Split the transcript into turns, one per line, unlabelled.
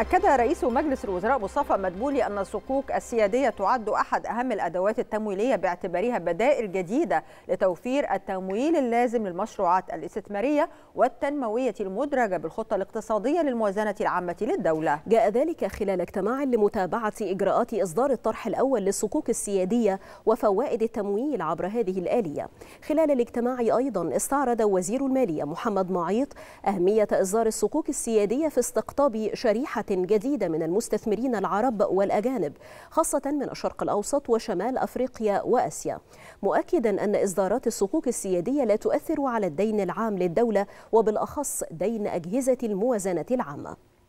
أكد رئيس مجلس الوزراء مصطفى مدبولي أن الصكوك السيادية تعد أحد أهم الأدوات التمويلية باعتبارها بدائل جديدة لتوفير التمويل اللازم للمشروعات الاستثمارية والتنموية المدرجة بالخطة الاقتصادية للموازنة العامة للدولة. جاء ذلك خلال اجتماع لمتابعة إجراءات إصدار الطرح الأول للصكوك السيادية
وفوائد التمويل عبر هذه الآلية. خلال الاجتماع أيضا استعرض وزير المالية محمد معيط أهمية إصدار الصكوك السيادية في استقطاب شريحة جديدة من المستثمرين العرب والأجانب خاصة من الشرق الأوسط وشمال أفريقيا وأسيا مؤكدا أن إصدارات الصكوك السيادية لا تؤثر على الدين العام للدولة وبالأخص دين أجهزة الموازنة العامة